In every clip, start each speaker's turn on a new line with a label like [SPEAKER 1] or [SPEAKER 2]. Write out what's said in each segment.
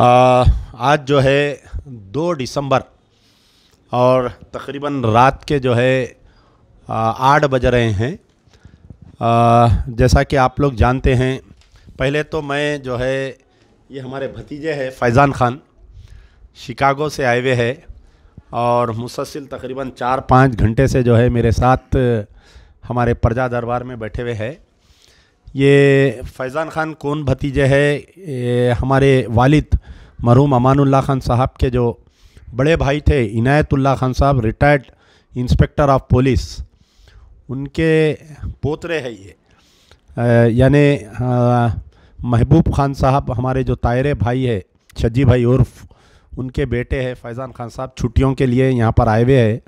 [SPEAKER 1] आ, आज जो है दो दिसंबर और तकरीबन रात के जो है आठ बज रहे हैं आ, जैसा कि आप लोग जानते हैं पहले तो मैं जो है ये हमारे भतीजे हैं फैज़ान ख़ान शिकागो से आए हुए है और मुसलसिल तकरीबन चार पाँच घंटे से जो है मेरे साथ हमारे प्रजा दरबार में बैठे हुए हैं ये फैज़ान ख़ान कौन भतीजे है हमारे वालिद मरहूम अमानुल्ला ख़ान साहब के जो बड़े भाई थे इनायतुल्ला ख़ान साहब रिटायर्ड इंस्पेक्टर ऑफ पुलिस उनके पोतरे है ये यानी महबूब ख़ान साहब हमारे जो तायरे भाई है छज्जी भाई उर्फ उनके बेटे हैं फैज़ान ख़ान साहब छुट्टियों के लिए यहाँ पर आए हुए हैं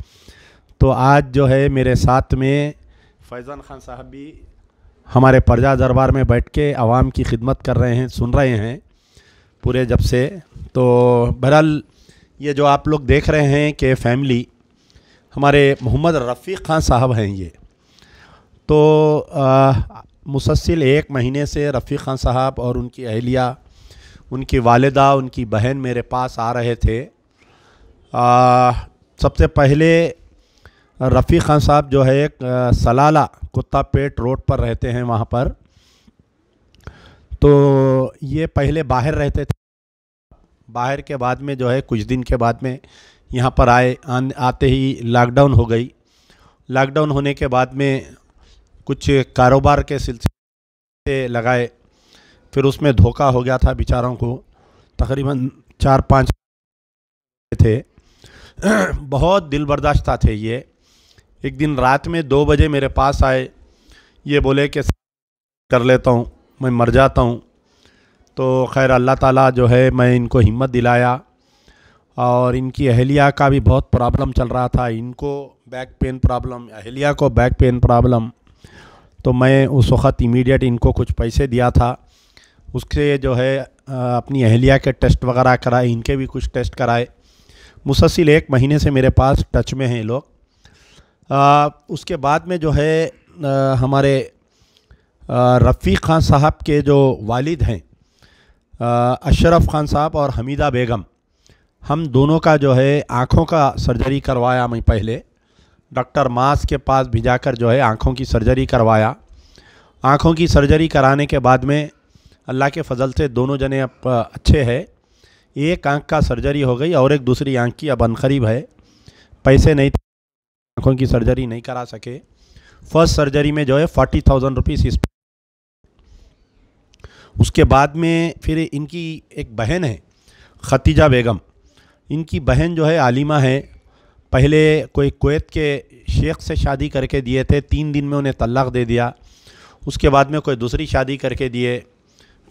[SPEAKER 1] तो आज जो है मेरे साथ में फैज़ान ख़ान साहब भी हमारे प्रजा दरबार में बैठ के आवाम की खिदमत कर रहे हैं सुन रहे हैं पूरे जब से तो बहरहाल ये जो आप लोग देख रहे हैं कि फैमिली हमारे मोहम्मद रफ़ी ख़ान साहब हैं ये तो मुसलसिल एक महीने से रफ़ी ख़ान साहब और उनकी अहलिया उनकी वालदा उनकी बहन मेरे पास आ रहे थे आ, सबसे पहले रफ़ी ख़ान साहब जो है एक सलाला कुत्ता पेट रोड पर रहते हैं वहाँ पर तो ये पहले बाहर रहते थे बाहर के बाद में जो है कुछ दिन के बाद में यहाँ पर आए आते ही लॉकडाउन हो गई लॉकडाउन होने के बाद में कुछ कारोबार के सिलसिले लगाए फिर उसमें धोखा हो गया था बेचारों को तकरीबन चार पाँच थे बहुत दिल बर्दाश्ता थे ये एक दिन रात में दो बजे मेरे पास आए ये बोले कि कर लेता हूँ मैं मर जाता हूँ तो खैर अल्लाह ताला जो है मैं इनको हिम्मत दिलाया और इनकी अहलिया का भी बहुत प्रॉब्लम चल रहा था इनको बैक पेन प्रॉब्लम अहलिया को बैक पेन प्रॉब्लम तो मैं उस वक़्त इमीडिएट इनको कुछ पैसे दिया था उसके जो है अपनी अहलिया के टेस्ट वगैरह कराए इनके भी कुछ टेस्ट कराए मुसलसिल एक महीने से मेरे पास टच में हैं लोग आ, उसके बाद में जो है आ, हमारे रफ़ी ख़ान साहब के जो वालिद हैं अशरफ ख़ान साहब और हमीदा बेगम हम दोनों का जो है आँखों का सर्जरी करवाया मैं पहले डॉक्टर मास के पास भिजा कर जो है आँखों की सर्जरी करवाया आँखों की सर्जरी कराने के बाद में अल्लाह के फजल से दोनों जने अब अच्छे हैं एक आँख का सर्जरी हो गई और एक दूसरी आँख की अब अनखरीब है पैसे नहीं आँखों की सर्जरी नहीं करा सके फर्स्ट सर्जरी में जो है फोर्टी थाउजेंड रुपीज़ उसके बाद में फिर इनकी एक बहन है खतीजा बेगम इनकी बहन जो है आलिमा है पहले कोई कोत के शेख से शादी करके दिए थे तीन दिन में उन्हें तलाक़ दे दिया उसके बाद में कोई दूसरी शादी करके दिए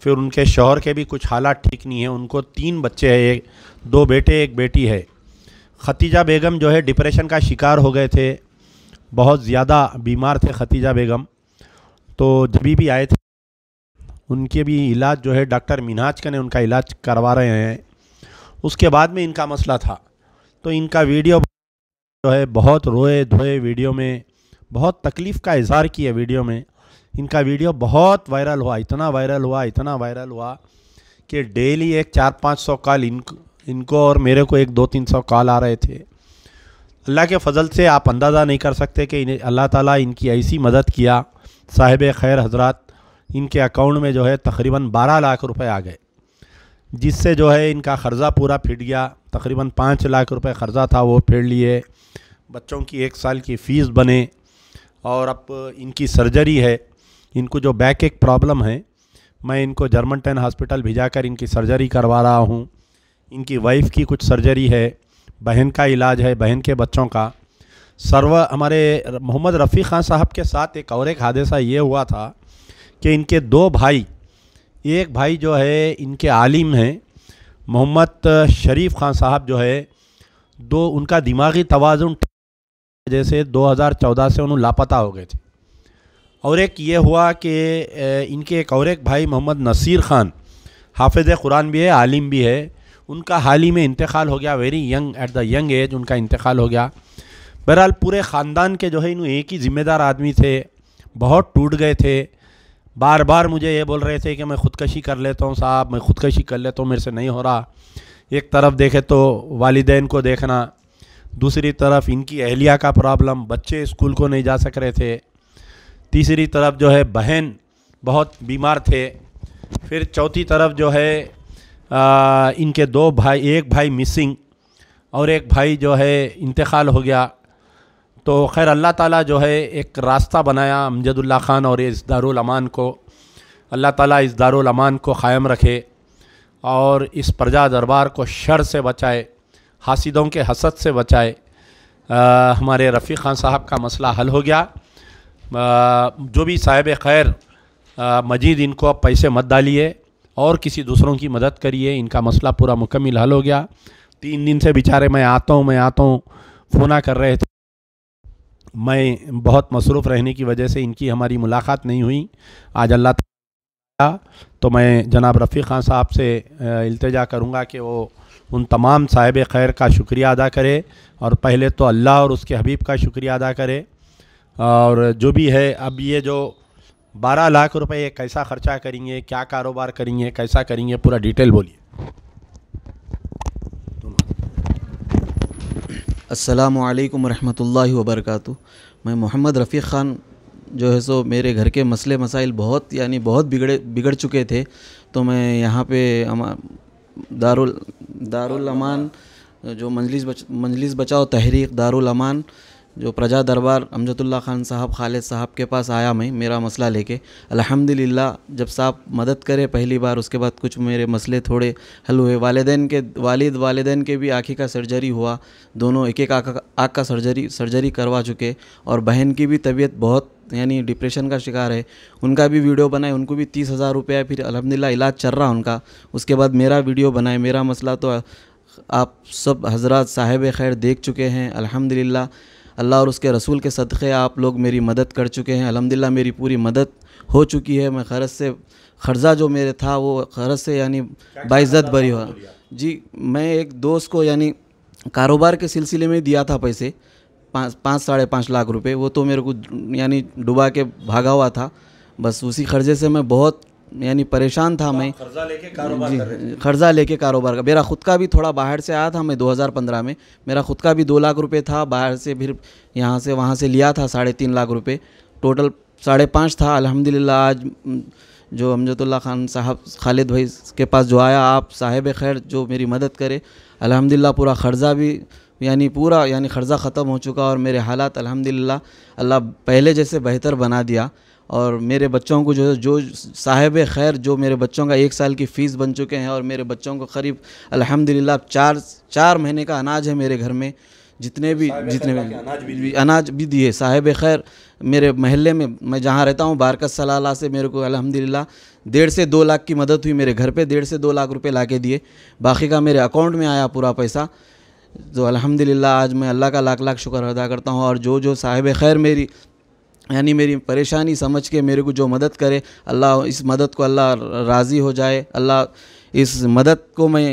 [SPEAKER 1] फिर उनके शोहर के भी कुछ हालात ठीक नहीं है उनको तीन बच्चे हैं एक दो बेटे एक बेटी है खतीजा बेगम जो है डिप्रेशन का शिकार हो गए थे बहुत ज़्यादा बीमार थे खतीजा बेगम तो जब भी आए थे उनके भी इलाज जो है डॉक्टर मिनाज का ने उनका इलाज करवा रहे हैं उसके बाद में इनका मसला था तो इनका वीडियो जो है बहुत रोए धोए वीडियो में बहुत तकलीफ़ का इजहार किया वीडियो में इनका वीडियो बहुत वायरल हुआ इतना वायरल हुआ इतना वायरल हुआ कि डेली एक चार पाँच सौ कॉल इन इनको और मेरे को एक दो तीन सौ कॉल आ रहे थे अल्लाह के फजल से आप अंदाज़ा नहीं कर सकते कि इन्हें अल्लाह ताला इनकी ऐसी मदद किया साहिब खैर हजरात इनके अकाउंट में जो है तकरीबन बारह लाख रुपए आ गए जिससे जो है इनका कर्ज़ा पूरा फिट गया तकरीबन पाँच लाख रुपए कर्ज़ा था वो फिर लिए बच्चों की एक साल की फ़ीस बने और अब इनकी सर्जरी है इनको जो बैक एक प्रॉब्लम है मैं इनको जर्मन टेन हॉस्पिटल भिजा कर इनकी सर्जरी करवा रहा हूँ इनकी वाइफ की कुछ सर्जरी है बहन का इलाज है बहन के बच्चों का सर्व हमारे मोहम्मद रफ़ी ख़ान साहब के साथ एक और एक हादसा ये हुआ था कि इनके दो भाई एक भाई जो है इनके आलिम हैं मोहम्मद शरीफ ख़ान साहब जो है दो उनका दिमागी तोज़ुन जैसे 2014 से उन्होंने लापता हो गए थे और एक ये हुआ कि इनके एक और एक भाई मोहम्मद नसीर ख़ान हाफिज़ कुरान भी है आलिम भी है उनका हाल ही में इंतकाल हो गया very young at the young age उनका इंतकाल हो गया बहरहाल पूरे ख़ानदान के जो है इन एक ही जिम्मेदार आदमी थे बहुत टूट गए थे बार बार मुझे ये बोल रहे थे कि मैं ख़ुदकशी कर लेता हूँ साहब मैं ख़ुदकशी कर लेता हूँ मेरे से नहीं हो रहा एक तरफ देखे तो वालदेन को देखना दूसरी तरफ इनकी अहलिया का प्रॉब्लम बच्चे स्कूल को नहीं जा सक रहे थे तीसरी तरफ जो है बहन बहुत बीमार थे फिर चौथी तरफ जो है इनके दो भाई एक भाई मिसिंग और एक भाई जो है इंतकाल हो गया तो खैर अल्लाह ताला जो है एक रास्ता बनाया अमजदुल्ला ख़ान और इस दारुलमान को अल्लाह ताला इस दारुलमान को क़ायम रखे और इस प्रजा दरबार को शर से बचाए हासिदों के हसद से बचाए आ, हमारे रफ़ी ख़ान साहब का मसला हल हो गया आ, जो भी साहिब खैर मजीद इनको पैसे मत डालिए और किसी दूसरों की मदद करिए इनका मसला पूरा मुकम्मल हल हो गया तीन दिन से बेचारे मैं आता हूँ मैं आता हूँ फ़ोना कर रहे थे मैं बहुत मसरूफ़ रहने की वजह से इनकी हमारी मुलाकात नहीं हुई आज अल्लाह तो मैं जनाब रफ़ी ख़ान साहब से अल्तजा करूँगा कि वो उन तमाम साहिब खैर का शुक्रिया अदा करे और पहले तो अल्लाह और उसके हबीब का शुक्रिया अदा करे और जो भी है अब ये जो बारह लाख रुपए कैसा खर्चा करेंगे क्या कारोबार करेंगे कैसा करेंगे पूरा डिटेल बोलिए
[SPEAKER 2] अस्सलाम वालेकुम रहमतुल्लाहि व मैं मोहम्मद रफ़ी ख़ान जो है सो मेरे घर के मसले मसाइल बहुत यानी बहुत बिगड़े बिगड़ चुके थे तो मैं यहाँ पे दारुल दारुल अमान जो मंजलिस बच मंजलिस बचाओ तहरीक दारुल अमान जो प्रजा दरबार अमजतुल्ला खान साहब खालिद साहब के पास आया मैं मेरा मसला लेके अल्हम्दुलिल्लाह जब साहब मदद करे पहली बार उसके बाद कुछ मेरे मसले थोड़े हल हुए वालदेन के वालिद वालदेन के भी आँखी का सर्जरी हुआ दोनों एक एक आँख आँख का सर्जरी सर्जरी करवा चुके और बहन की भी तबीयत बहुत यानी डिप्रेशन का शिकार है उनका भी वीडियो बनाए उनको भी तीस हज़ार रुपया फिर अलहमदिल्ला इलाज चल रहा उनका उसके बाद मेरा वीडियो बनाए मेरा मसला तो आप सब हजरत साहिब खैर देख चुके हैं अलहमदिल्ला अल्लाह और उसके रसूल के सदक़े आप लोग मेरी मदद कर चुके हैं अलहमदिल्ला मेरी पूरी मदद हो चुकी है मैं खरज से खर्जा जो मेरे था वो खरज से यानी बाइज़त भरी हुआ जी मैं एक दोस्त को यानी कारोबार के सिलसिले में दिया था पैसे पाँच पाँच साढ़े पाँच लाख रुपए वो तो मेरे को यानी डुबा के भागा हुआ था बस उसी खर्चे से मैं बहुत यानी परेशान था तो मैं खर्जा लेके कारोबार कर लेके कारोबार का मेरा खुद का भी थोड़ा बाहर से आया था मैं 2015 में मेरा खुद का भी दो लाख रुपए था बाहर से फिर यहाँ से वहाँ से लिया था साढ़े तीन लाख रुपए टोटल साढ़े पाँच था अलहमदिल्ला आज जो हमजतुल्ला खान साहब खालिद भाई के पास जो आया आप साहिब खैर जो मेरी मदद करे अलहमदिल्ला पूरा खर्जा भी यानी पूरा यानी कर्जा ख़त्म हो चुका और मेरे हालात अलहमदिल्ला अल्लाह पहले जैसे बेहतर बना दिया और मेरे बच्चों को जो है जो साहिब खैर जो मेरे बच्चों का एक साल की फ़ीस बन चुके हैं और मेरे बच्चों को करीब अलहमदिल्ला चार चार महीने का अनाज है मेरे घर में जितने भी जितने भी अनाज भी अनाज भी दिए साहेब खैर मेरे महल्ले में मैं जहाँ रहता हूँ बारकत सलाला से मेरे को अलहमदिल्ला डेढ़ से दो लाख की मदद हुई मेरे घर पे डेढ़ से दो लाख रुपए ला के दिए बाकी का मेरे अकाउंट में आया पूरा पैसा तो अलहमदिल्ला आज मैं अल्लाह का लाख लाख शुक्र अदा करता हूँ और जो जो साहिब खैर मेरी यानी मेरी परेशानी समझ के मेरे को जो मदद करे अल्लाह इस मदद को अल्लाह राज़ी हो जाए अल्लाह इस मदद को मैं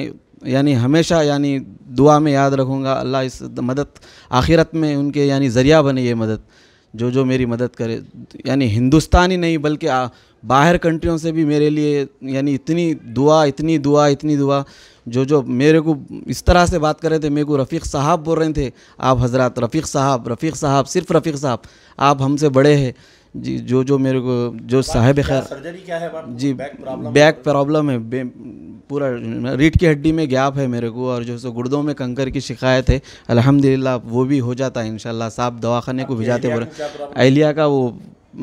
[SPEAKER 2] यानी हमेशा यानी दुआ में याद रखूँगा अल्लाह इस मदद आखिरत में उनके यानी ज़रिया बने ये मदद जो जो मेरी मदद करे यानी हिंदुस्तान ही नहीं बल्कि बाहर कंट्रियों से भी मेरे लिए यानी इतनी दुआ इतनी दुआ इतनी दुआ जो जो मेरे को इस तरह से बात कर रहे थे मेरे को रफ़ीक साहब बोल रहे थे आप हज़रत रफ़ीक साहब रफ़ीक साहब सिर्फ रफ़ीक साहब आप हमसे बड़े हैं जी जो जो मेरे को जो साहेब खैर सर्जरी क्या है जी बैक प्रॉब्लम है पूरा रीढ़ की हड्डी में गैप है मेरे को और जो सो गुर्दों में कंकर की शिकायत है अल्हम्दुलिल्लाह वो भी हो जाता है इन साहब दवाखाने को भिजाते बोले अहलिया का वो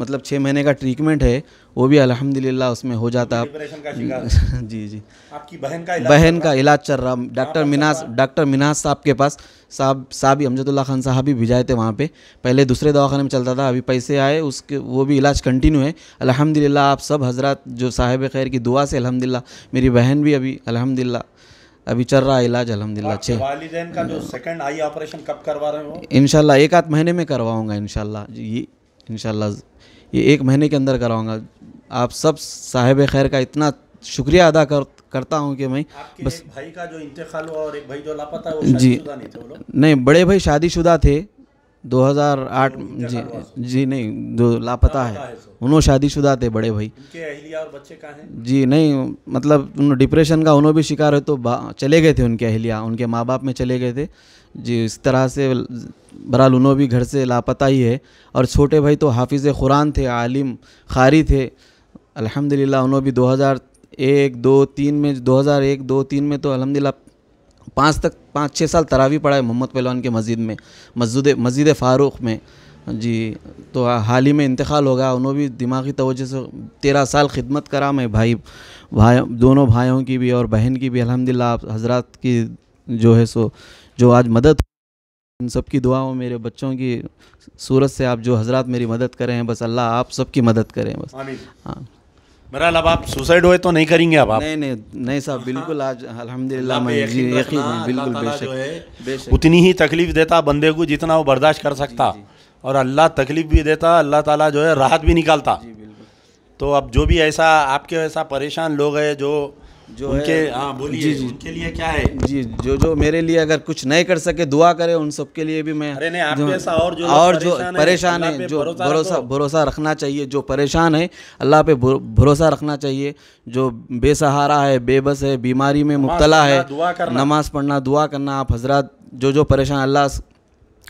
[SPEAKER 2] मतलब छः महीने का ट्रीटमेंट है वो भी अलहमदिल्ला उसमें हो जाता है जी
[SPEAKER 1] जी आपकी बहन का इलाज बहन का
[SPEAKER 2] इलाज चल रहा डॉक्टर मिनास डॉक्टर मिनास साहब के पास साहब साहब अमजदुल्ला खान साहब भी भिजाए थे वहाँ पे पहले दूसरे दवाखाने में चलता था अभी पैसे आए उसके वो भी इलाज कंटिन्यू है अलहमदिल्ला आप सब हजरत जो साहिब खैर की दुआ से अलहमदिल्ला मेरी बहन भी अभी अलहमदिल्ला अभी चल रहा है इलाज अलहमदिल्ला छः
[SPEAKER 1] वालिदैन का जो सेकंड आई ऑपरेशन कब करवा रहे हो
[SPEAKER 2] इनशाला एक आध महीने में करवाऊँगा इनशाला जी इनशाला ये एक महीने के अंदर कराऊंगा आप सब साहिब खैर का इतना शुक्रिया अदा कर करता हूँ कि मैं बस भाई का
[SPEAKER 1] जो इंतकाल हुआ और एक भाई जो लापता है वो जी नहीं
[SPEAKER 2] बड़े भाई शादीशुदा थे 2008 तो जी जी नहीं जो लापता है उन्होंने शादीशुदा थे बड़े भाई अहलिया और बच्चे कहाँ हैं जी नहीं मतलब डिप्रेशन का उन्होंने भी शिकार है तो चले गए थे उनके अहलिया उनके माँ बाप में चले गए थे जी इस तरह से बहरहाल उन्होंने भी घर से लापता ही है और छोटे भाई तो हाफिज़ कुरान थे आलिम खारी थे अलहमदिल्ला उन्होंने भी दो हज़ार एक दो तीन में दो हज़ार एक दो तीन में तो अलहमदिल्ला पाँच तक पाँच छः साल तरावी पढ़ा है मोहम्मद पहलवान के मस्जिद में मस्जिद मस्जिद फ़ारूक में जी तो हाल ही में इंतकाल होगा उन्होंने भी दिमागी तोजह से तेरह साल खिदमत करा मैं भाई भाई दोनों भाइयों की भी और बहन की भी अलहमदिल्ला आप हजरात की जो है सो जो आज मदद इन सब की दुआओं मेरे बच्चों की सूरत से आप जो हजरत मेरी मदद करें बस अल्लाह आप सबकी मदद करें बस हाँ बहरहाल अब आप सुसाइड हुए तो नहीं करेंगे अब आप नहीं नहीं नहीं साहब हाँ। बिल्कुल आज अल्हम्दुलिल्लाह मैं यकीन बिल्कुल बेशक
[SPEAKER 1] उतनी ही तकलीफ देता बंदे को जितना वो बर्दाश्त कर सकता और अल्लाह तकलीफ भी देता अल्लाह ताला जो है राहत भी निकालता तो अब जो भी ऐसा आपके ऐसा परेशान लोग है जो जो उनके हाँ जी जी उनके
[SPEAKER 2] लिए क्या है जी जो जो मेरे लिए अगर कुछ नहीं कर सके दुआ करें उन सब के लिए भी मैं अरे नहीं आप जो, ऐसा और जो और जो परेशान है जो भरोसा भरोसा रखना चाहिए जो परेशान है अल्लाह पे भरोसा रखना चाहिए जो बेसहारा है बेबस है बीमारी में मुबतला है नमाज पढ़ना दुआ करना आप हजरात जो जो परेशान अल्लाह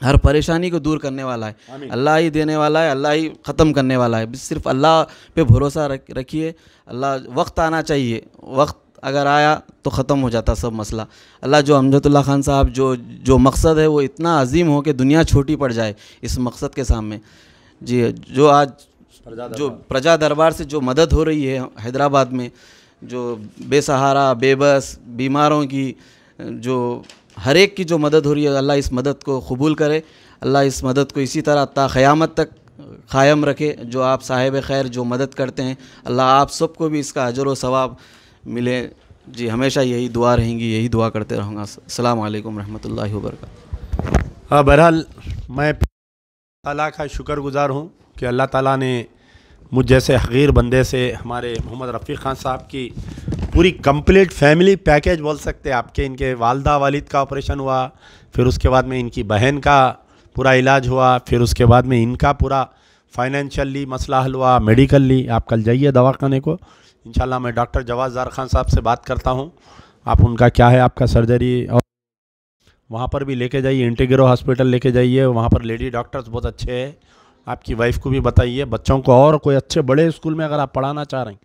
[SPEAKER 2] हर परेशानी को दूर करने वाला है अल्लाह ही देने वाला है अल्लाह ही ख़त्म करने वाला है सिर्फ अल्लाह पे भरोसा रखिए अल्लाह वक्त आना चाहिए वक्त अगर आया तो ख़त्म हो जाता सब मसला अल्लाह जो अमजतुल्ला खान साहब जो जो मकसद है वो इतना अजीम हो कि दुनिया छोटी पड़ जाए इस मकसद के सामने जी जो आज जो प्रजा दरबार से जो मदद हो रही है हैदराबाद में जो बेसहारा बेबस बीमारों की जो हर एक की जो मदद हो रही है अल्लाह इस मदद को कबूल करे अल्लाह इस मदद को इसी तरह ता तक कायम रखे जो आप साहिब खैर जो मदद करते हैं अल्लाह आप सबको भी इसका अजर व सवाब मिलें जी हमेशा यही दुआ रहेंगी यही दुआ करते रहूँगा अल्लाम रहमतुल्लाहि वरक हाँ बहरहाल मैं
[SPEAKER 1] अल्लाह का शुक्रगुज़ार हूँ कि अल्लाह ताला ने मुझ जैसे हकीर बंदे से हमारे मोहम्मद रफ़ी ख़ान साहब की पूरी कंप्लीट फैमिली पैकेज बोल सकते हैं आपके इनके वालदा वालिद का ऑपरेशन हुआ फिर उसके बाद में इनकी बहन का पूरा इलाज हुआ फिर उसके बाद में इनका पूरा फाइनेंशियली मसला हल हुआ मेडिकली आप कल जाइए दवाखाने को इंशाल्लाह मैं डॉक्टर जवाजार खान साहब से बात करता हूँ आप उनका क्या है आपका सर्जरी और वहाँ पर भी लेके जाइए इंटीग्रो हॉस्पिटल लेके जाइए वहाँ पर लेडी डॉक्टर्स बहुत अच्छे हैं आपकी वाइफ को भी बताइए बच्चों को और कोई अच्छे बड़े स्कूल में अगर आप पढ़ाना चाह रहे हैं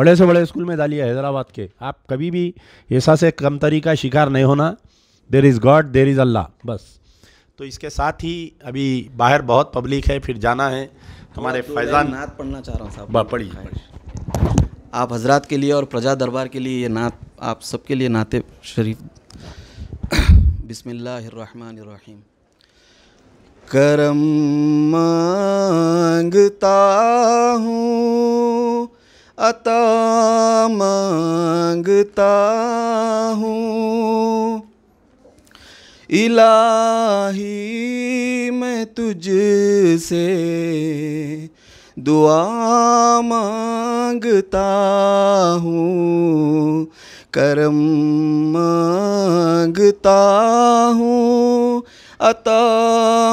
[SPEAKER 1] बड़े से बड़े स्कूल में डालिए हैदराबाद के आप कभी भी ऐसा से कमतरी का शिकार नहीं होना there is god there is Allah बस तो इसके साथ ही अभी
[SPEAKER 2] बाहर बहुत पब्लिक है फिर जाना है हमारे फैजान नाथ पढ़ना चाह रहा हूँ साहब पढ़िए हाँ। आप हजरात के लिए और प्रजा दरबार के लिए ये नात आप सबके लिए नाते शरीफ बिसमीम
[SPEAKER 3] करम मांगता हूँ अता मांगता हूँ इलाही मैं तुझसे दुआ मांगता हूँ करम मांगता हूँ अता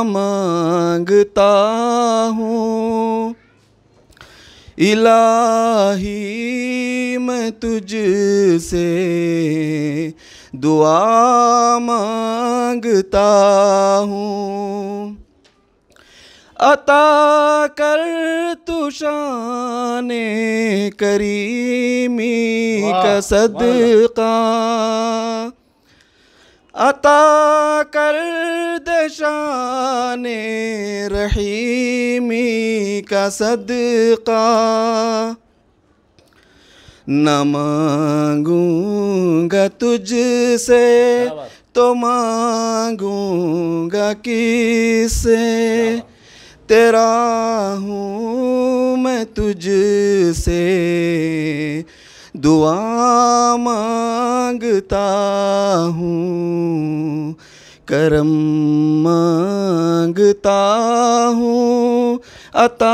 [SPEAKER 3] मांगता हूँ इलाही मैं तुझसे दुआ मांगता हूँ अता कर तुशान करीमी का सदका अता कर दशान रहीमी का सदका न मांगूंगा तुझसे तो मांगूंगा किसे तेरा हूँ मैं तुझसे दुआ मांगता हूँ करम मांगता हूँ अता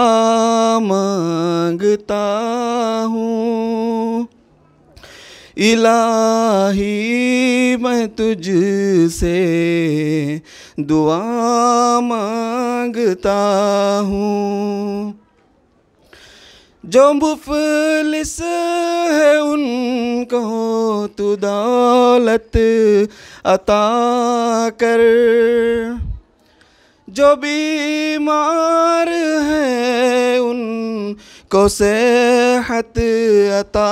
[SPEAKER 3] मांगता हूँ इलाही मैं तुझसे दुआ मांगता हूँ जो मुफलिस है उनको तू दौलत अता कर जो बीमार है उन से सेहत अता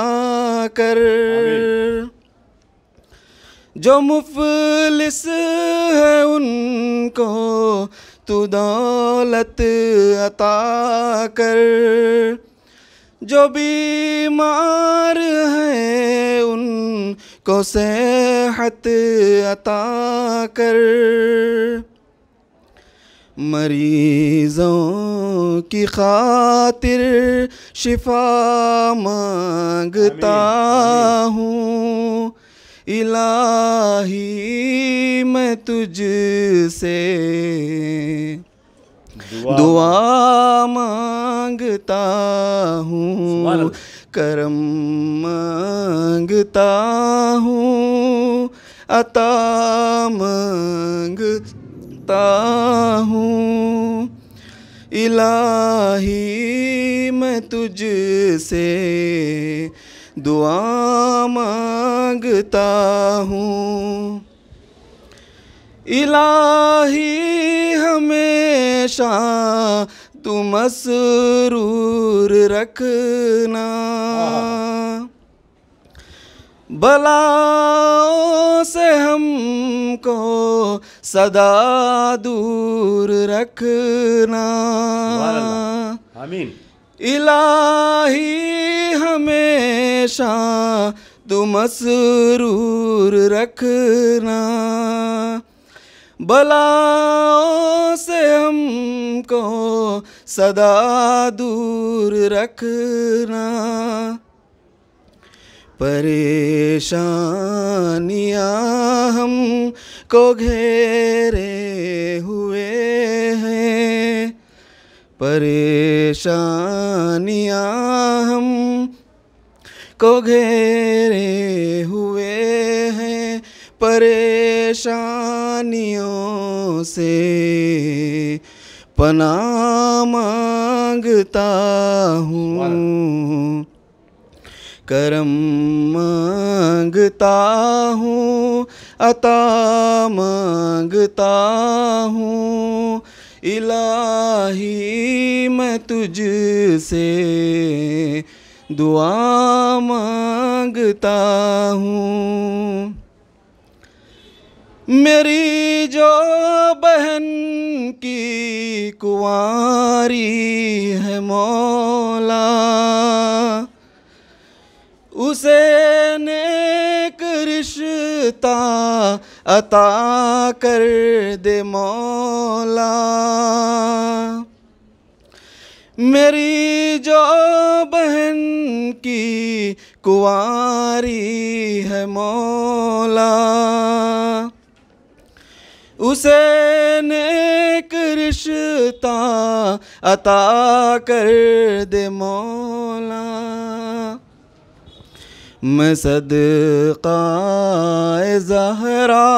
[SPEAKER 3] कर जो मुफलिस है उनको तू दौलत अता कर जो बीमार उन उनको सेहत अता कर मरीज़ों की खातिर शिफा मांगता हूँ इलाही मैं तुझसे दुआ, दुआ मांगता हूँ करम मांगता हूँ अता मांगता हूँ इलाही मैं तुझसे दुआ मांगता हूँ इलाही हमेशा तुम मसरूर रखना बलाओं से हमको सदा दूर रखना आमीन इलाही हमेशा तुम मसरूर रखना बलाओं से हमको सदा दूर रखना परेशानियाँ हम को घेरे हुए हैं परेशानियाँ हम को घेरे हुए हैं परेशानियों से पना मांगता हूँ करम मांगता हूँ अता मांगता हूँ इलाही मैं तुझसे दुआ मांगता हूँ मेरी जो बहन की कुंवारी है मौला उसे ने कृष्णता अता कर दे मौला मेरी जो बहन की कुआरी है मौला उसे ने कृष्णता अता कर दे मौला सदका जहरा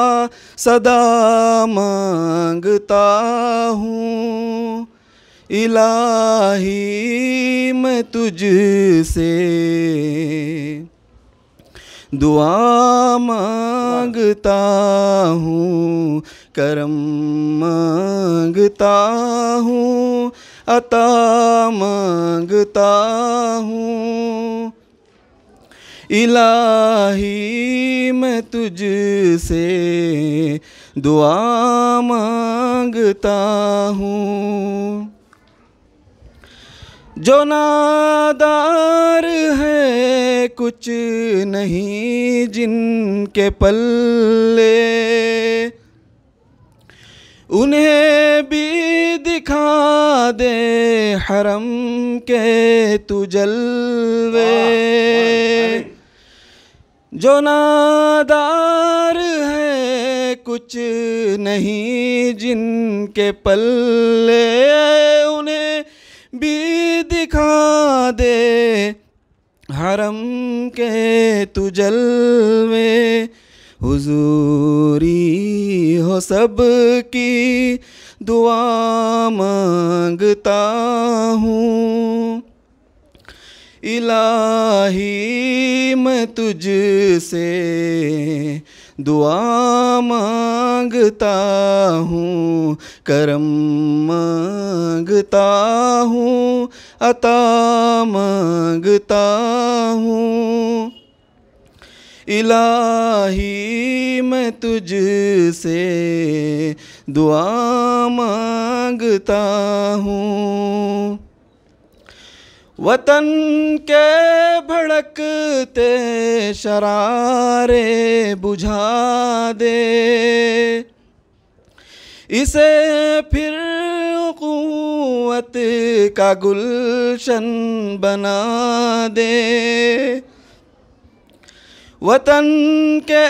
[SPEAKER 3] सदा मांगता हूँ इलाही मैं तुझसे दुआ मांगता हूँ करम मांगता हूँ अता मांगता हूँ इलाही मैं तुझसे दुआ मांगता हूँ जो नादार है कुछ नहीं जिनके पल्ले उन्हें भी दिखा दे हरम के तुजलवे जो नादार है कुछ नहीं जिनके पल्ले उन्हें भी दिखा दे हरम के तुजल में हुजूरी हो सब की दुआ मांगता हूँ इलाही मैं तुझसे दुआ मांगता हूँ करम मांगता हूँ अता मांगता हूँ इलाही मैं तुझसे दुआ मांगता हूँ वतन के भड़कते शरारे बुझा दे इसे फिर कुत का गुलशन बना दे वतन के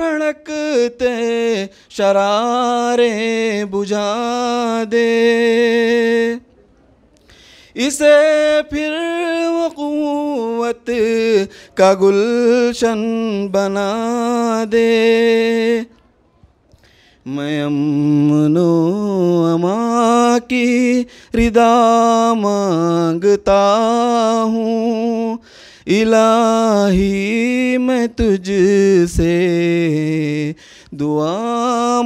[SPEAKER 3] भड़कते शरारे बुझा दे इसे फिर वो क़ुत का गुलशन बना दे मैं अमनो अमा की रिदा मांगता हूँ इलाही मैं तुझसे दुआ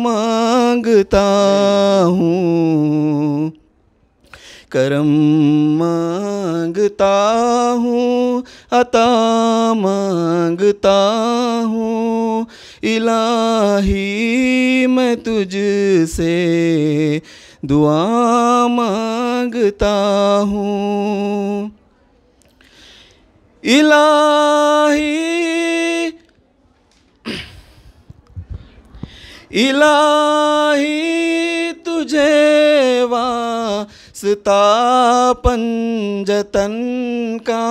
[SPEAKER 3] मांगता हूँ करम मांगता हूँ अता मांगता हूँ इलाही मैं तुझसे दुआ मांगता हूँ इलाही इलाही तुझे वा किसता पंजतन का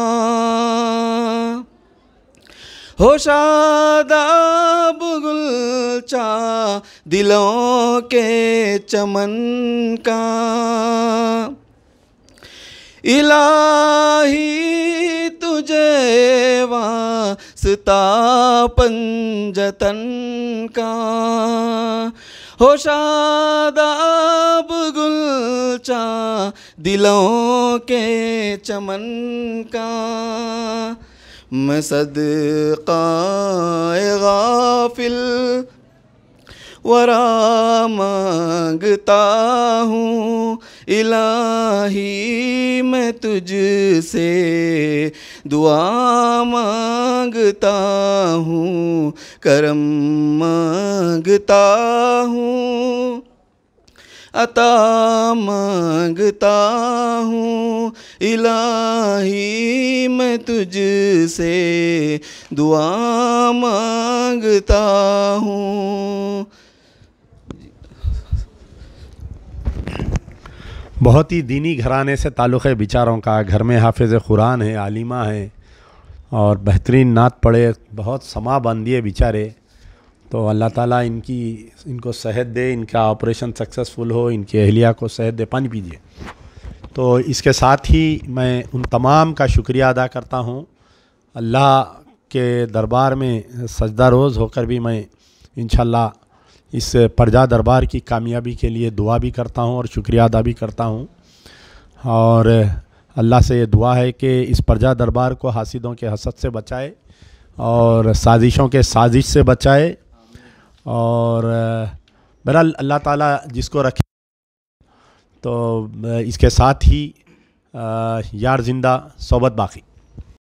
[SPEAKER 3] बुगुल चा दिलों के चमन का इलाही तुझे वास्ता पंजतन का हो शादाब गुलचा दिलों के चमन का मैं सदका गाफिल वरा मांगता हूँ इलाही मैं तुझसे दुआ मांगता हूँ करम मांगता हूँ अता मांगता हूँ इलाही मैं तुझसे दुआ मांगता हूँ
[SPEAKER 1] बहुत ही दीनी घराने से ताल्लुक़ है बेचारों का घर में हाफिज़ कुरान है आलिमा है और बेहतरीन नात पढ़े बहुत समा बंदी है बेचारे तो अल्लाह ताला इनकी इनको सेहत दे इनका ऑपरेशन सक्सेसफुल हो इनकी अहलिया को सेहत दे पानी पीजिए तो इसके साथ ही मैं उन तमाम का शुक्रिया अदा करता हूँ अल्लाह के दरबार में सजदा रोज़ होकर भी मैं इन इस प्रजा दरबार की कामयाबी के लिए दुआ भी करता हूँ और शुक्रिया अदा भी करता हूँ और अल्लाह से ये दुआ है कि इस प्रजा दरबार को हासिदों के हसद से बचाए और साजिशों के साजिश से बचाए और बहरहाल अल्लाह ताला जिसको रखे तो इसके साथ ही यार जिंदा सोबत बाकी